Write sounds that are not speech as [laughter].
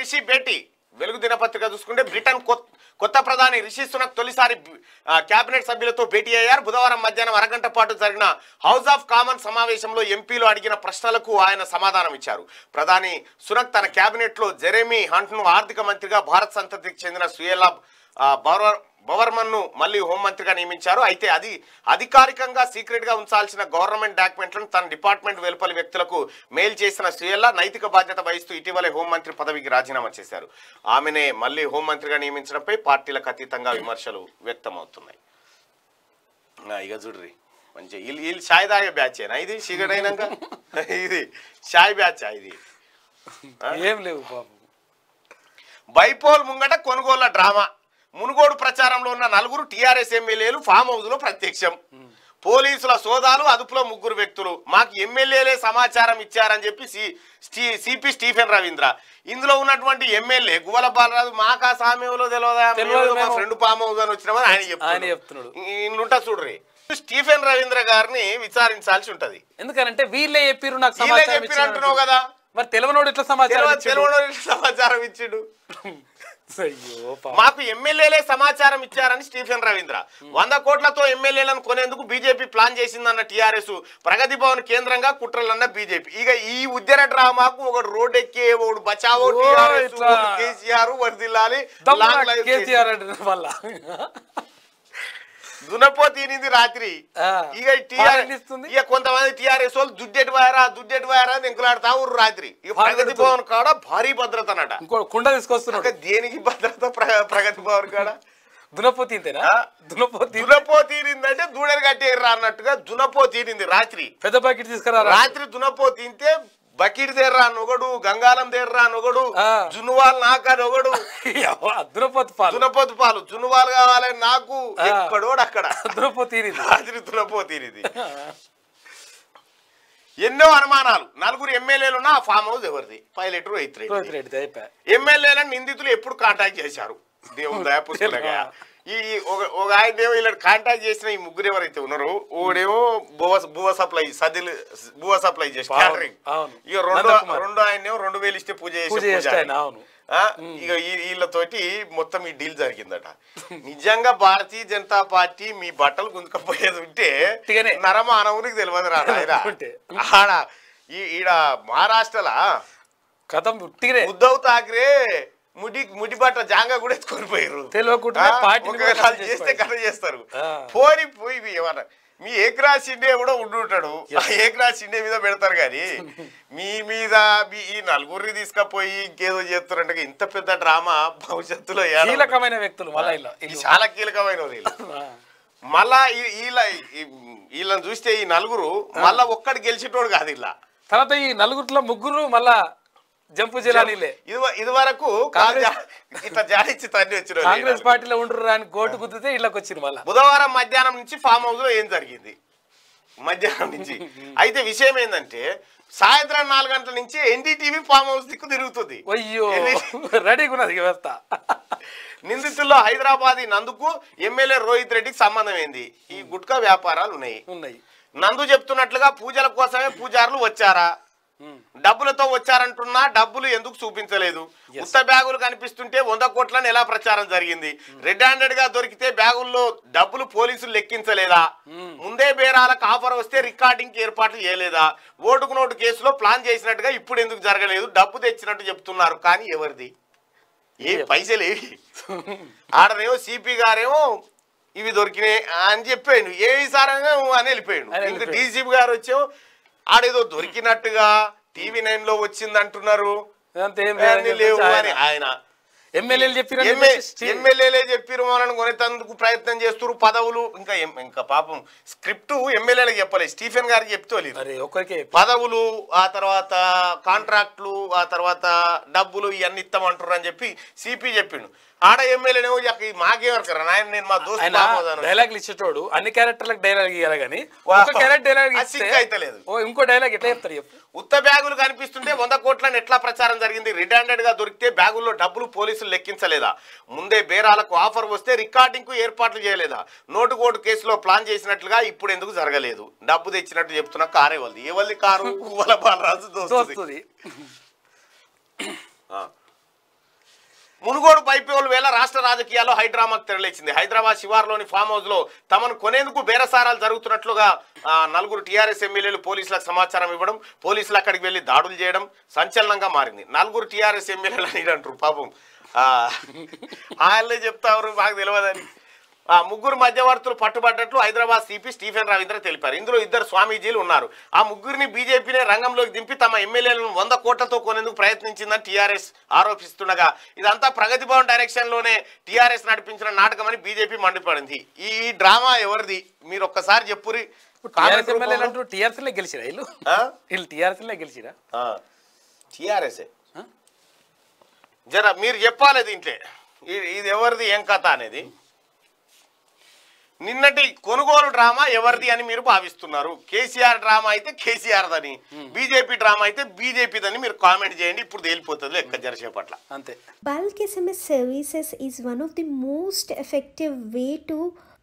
రిషి భేటీ వెలుగు దినపత్రిక చూసుకుంటే బ్రిటన్ కొత్త ప్రధాని రిషి సునక్ తొలిసారి కేబినెట్ సభ్యులతో భేటీ అయ్యారు బుధవారం మధ్యాహ్నం అరగంట పాటు జరిగిన హౌస్ ఆఫ్ కామన్ సమావేశంలో ఎంపీలు అడిగిన ప్రశ్నలకు ఆయన సమాధానం ఇచ్చారు ప్రధాని సునక్ తన కేబినెట్లో జెరెమీ హంట్ను ఆర్థిక మంత్రిగా భారత్ సంతతికి చెందిన సుయేలా బర్వర్ బవర్మన్ను మళ్ళీ హోంమంత్రిగా నియమించారు అయితే అది అధికారికంగా సీక్రెట్గా ఉంచాల్సిన గవర్నమెంట్ డాక్యుమెంట్లను తన డిపార్ట్మెంట్ వెలుపలి వ్యక్తులకు మెయిల్ చేసిన శ్రీయల్లా నైతిక బాధ్యత వహిస్తూ ఇటీవలే హోంమంత్రి పదవికి రాజీనామా చేశారు ఆమెనే మళ్ళీ హోంమంత్రిగా నియమించడంపై పార్టీలకు అతీతంగా విమర్శలు వ్యక్తమవుతున్నాయి ఇక చూడ్రి మంచి వీళ్ళు వీళ్ళు ఛాయ్ బ్యాచ్ బ్యాచేనా ఇది సిగరెట్ అయినాక ఇది ఛాయ్ బ్యాచ్ ఇది ఏం లేవు బాబు బైపోల్ ముంగట కొనుగోళ్ళ డ్రామా మునుగోడు ప్రచారంలో ఉన్న నలుగురు టీఆర్ఎస్ ఎమ్మెల్యేలు ఫామ్ హౌస్ లో ప్రత్యక్షం పోలీసుల సోదాలు అదుపులో ముగ్గురు వ్యక్తులు మాకు ఎమ్మెల్యేలే సమాచారం ఇచ్చారని చెప్పి సి సిపి స్టీఫెన్ రవీంద్ర ఇందులో ఉన్నటువంటి ఎమ్మెల్యే గువల బాలరాజు మాకు ఆ సామ్యంలో తెలియదు మా ఫ్రెండ్ ఫామ్ హౌస్ అని వచ్చినామని ఆయన చెప్తున్నాడు ఇంట్లో చూడరి స్టీఫెన్ రవీంద్ర గారిని విచారించాల్సి ఉంటది ఎందుకనంటే వీళ్ళే చెప్పారు నాకు సమాచారం అంటున్నావు కదా మరి తెలవనోడు ఇట్లా సమాచారం తెలవనోడు ఇట్లా సమాచారం ఇచ్చిండు [laughs] మాకు ఎమ్మెల్యేలే సమాచారం ఇచ్చారని స్టీఫెన్ రవీంద్ర వంద కోట్లతో ఎమ్మెల్యేలను కొనేందుకు బీజేపీ ప్లాన్ చేసిందన్న టీఆర్ఎస్ ప్రగతి భవన్ కేంద్రంగా కుట్రలన్న బీజేపీ ఇక ఈ ఉద్యమ డ్రామాకు ఒక రోడ్ ఎక్కే ఒకడు బచావో కేసీఆర్ వర్దిల్లాలి దునపో తినింది రాత్రి ఇక ఇక కొంతమంది టీఆర్ఎస్ వాళ్ళు దుడ్డెట్టు పోయారా దుడ్డెట్టు పోయారా అని ఎంకులాడుతా ఊరు రాత్రి ఇక ప్రగతి భవన్ కాడ భారీ భద్రత అనట కుండ తీసుకొస్తున్నా దేనికి భద్రత ప్రగతి భవన్ కాడ దునపో తీరిందేనా దునపో దునపో తీరిందంటే దూడలు కట్టేయరా అన్నట్టుగా దునపో తీరింది రాత్రి పెద్ద ప్యాకెట్ తీసుకురా రాత్రి దునపో తింటే బకీర్ దేర్రా నొగడు గంగాలం దేర్రా నొగడు జునువాల్ నాక నొగడు ద్రుపతి పాలు ద్రుపతి పాలు జునువాల్ కావాలని నాకు ఎక్కడోడు అక్కడ ద్రుపతి ద్రుపతి ఎన్నో అనుమానాలు నలుగురు ఉన్నా ఆ ఫామ్ హౌస్ ఎవరిది పైలట్ రోహిత్ రెడ్డి ఎమ్మెల్యేలను నిందితులు ఎప్పుడు కాంటాక్ట్ చేశారు దేవుని దయా ఈ ఒక ఆయన ఏమో ఇలా కాంటాక్ట్ చేసిన ఈ ముగ్గురు ఎవరైతే ఉన్నారు ఒకడేమో భువ భువ సప్లై సదిల్ భువ సప్లై చేసి ఇక రెండో రెండో ఏమో రెండు వేలు ఇస్తే పూజ చేసి ఇక వీళ్ళతోటి మొత్తం ఈ డీల్ జరిగిందట నిజంగా భారతీయ జనతా పార్టీ మీ బట్టలు గుంజుకపోయేది ఉంటే నరమానవునికి తెలియదు రాడ ఈడ మహారాష్ట్రలా కథం ఉద్ధవ్ ఠాక్రే ముడి ముడి బట్ట జాంగా కూడా ఎత్తుకొని పోయారు తెలియకుండా చేస్తే కథ చేస్తారు పోని పోయి ఏమన్నా మీ ఏ ఇండియా కూడా ఉండుంటాడు ఏ క్రాస్ ఇండియా మీద పెడతారు కానీ మీ మీద మీ ఈ నలుగురిని తీసుకపోయి ఇంకేదో చేస్తారంటే ఇంత పెద్ద డ్రామా భవిష్యత్తులో కీలకమైన వ్యక్తులు ఇది చాలా కీలకమైన మళ్ళా వీళ్ళ వీళ్ళని చూస్తే ఈ నలుగురు మళ్ళా ఒక్కడు గెలిచేటోడు కాదు ఇలా తర్వాత ఈ నలుగురిలో ముగ్గురు మళ్ళా జంపు జిల్లానీలే ఇది వరకు కాంగ్రెస్ పార్టీలో ఉండరు అని కోర్టు గుద్దితే ఇళ్ళకి వచ్చిన మళ్ళీ బుధవారం మధ్యాహ్నం నుంచి ఫామ్ హౌస్ లో ఏం జరిగింది మధ్యాహ్నం నుంచి అయితే విషయం ఏంటంటే సాయంత్రం నాలుగు గంటల నుంచి ఎన్డీటీవీ ఫామ్ హౌస్ దిక్కు తిరుగుతుంది అయ్యో రెడీగా ఉన్నది వ్యవస్థ నిందితుల్లో హైదరాబాద్ నందుకు ఎమ్మెల్యే రోహిత్ రెడ్డికి సంబంధం ఏంది ఈ గుట్కా వ్యాపారాలు ఉన్నాయి ఉన్నాయి నందు చెప్తున్నట్లుగా పూజల కోసమే పూజారులు వచ్చారా డబ్బులతో వచ్చారంటున్నా డబ్బులు ఎందుకు చూపించలేదు ఉత్త బ్యాగులు కనిపిస్తుంటే వంద కోట్లను ఎలా ప్రచారం జరిగింది hmm. రెడ్ హ్యాండెడ్ గా దొరికితే బ్యాగుల్లో డబ్బులు పోలీసులు లెక్కించలేదా hmm. ముందే బేరాలకు ఆఫర్ వస్తే రికార్డింగ్ ఏర్పాట్లు చేయలేదా ఓటుకు నోటు కేసులో ప్లాన్ చేసినట్టుగా ఇప్పుడు ఎందుకు జరగలేదు డబ్బు తెచ్చినట్టు చెప్తున్నారు కానీ ఎవరిది ఏ పైసలు ఏవి సిపి గారేమో ఇవి దొరికినాయి అని చెప్పాడు ఏ సారంగా అని వెళ్ళిపోయాడు ఇంకా డీజీపీ గారు వచ్చేమో ఆడేదో దొరికినట్టుగా టీవీ నైన్ లో వచ్చింది అంటున్నారు లేవు ఆయన ఎమ్మెల్యేలు చెప్పారు ఎమ్మెల్యేలే చెప్పారు మనల్ని కొనేటందుకు ప్రయత్నం చేస్తారు పదవులు ఇంకా ఇంకా పాపం స్క్రిప్ట్ ఎమ్మెల్యేలకు చెప్పలేదు స్టీఫెన్ గారికి చెప్తే ఒకరికి పదవులు ఆ తర్వాత కాంట్రాక్ట్లు ఆ తర్వాత డబ్బులు ఇవన్నీ ఇస్తామంటారు అని చెప్పి సిపి చెప్పిండు ఆడ ఎమ్మెల్యేనేమో మాకే వరకు నేను మా డైలాగ్ ఇచ్చేటోడు అన్ని క్యారెక్టర్లకు డైలాగ్ ఇయ్యాలి కానీ డైలాగ్ ఇంకో డైలాగ్ ఎట్లా చెప్తారు ఉత్త బ్యాగులు కనిపిస్తుంటే వంద కోట్లను ఎట్లా ప్రచారం జరిగింది రిడాండెడ్ గా దొరికితే బ్యాగుల్లో డబ్బులు పోలీస్ కేసులు లెక్కించలేదా ముందే బేరాలకు ఆఫర్ వస్తే కు ఏర్పాట్లు చేయలేదా నోటు కోటు కేసులో ప్లాన్ చేసినట్లుగా ఇప్పుడు ఎందుకు జరగలేదు డబ్బు తెచ్చినట్టు చెప్తున్న కారే వాళ్ళది ఏ వాళ్ళది కారు [laughs] బాలరాజు దోస్తుంది మునుగోడు పైపోలు వేళ రాష్ట్ర రాజకీయాల్లో హైడ్రామాకు తెరలేచింది హైదరాబాద్ శివార్లోని ఫామ్ హౌస్ లో తమను కొనేందుకు బేరసారాలు జరుగుతున్నట్లుగా నలుగురు టీఆర్ఎస్ ఎమ్మెల్యేలు పోలీసులకు సమాచారం ఇవ్వడం పోలీసులు అక్కడికి వెళ్లి దాడులు చేయడం సంచలనంగా మారింది నలుగురు టీఆర్ఎస్ ఎమ్మెల్యేలు అని అంటారు పాపం వాళ్ళే చెప్తారు మాకు తెలియదని ముగ్గురు మధ్యవర్తులు పట్టుబడ్డట్లు హైదరాబాద్ సిపి స్టీఫెన్ రవీంద్ర తెలిపారు ఇందులో ఇద్దరు స్వామీజీలు ఉన్నారు ఆ ముగ్గురిని బీజేపీనే రంగంలోకి దింపి తమ ఎమ్మెల్యేలను వంద కోట్లతో కొనేందుకు ప్రయత్నించిందని టీఆర్ఎస్ ఆరోపిస్తుండగా ఇదంతా ప్రగతి భవన్ డైరెక్షన్లోనే టీఆర్ఎస్ నడిపించిన నాటకమని బీజేపీ మండిపడింది ఈ డ్రామా ఎవరిది మీరు ఒక్కసారి చెప్పురి టీఆర్ఎస్ గెలిచిరా వీళ్ళు టీఆర్ఎస్లే గెలిచిరా టీఆర్ఎస్ఏ జర మీరు చెప్పాలి దీంట్లో ఇది ఎవరిది ఏం కథ అనేది నిన్నటి కొనుగోలు డ్రామా ఎవరిది అని మీరు భావిస్తున్నారు కేసీఆర్ డ్రామా అయితే కేసీఆర్ దని hmm. బీజేపీ డ్రామా అయితే బీజేపీదని మీరు కామెంట్ చేయండి ఇప్పుడు తేలిపోతుంది లెక్క జరసేపట్ల అంతే bulk SMS services is one of the most effective way to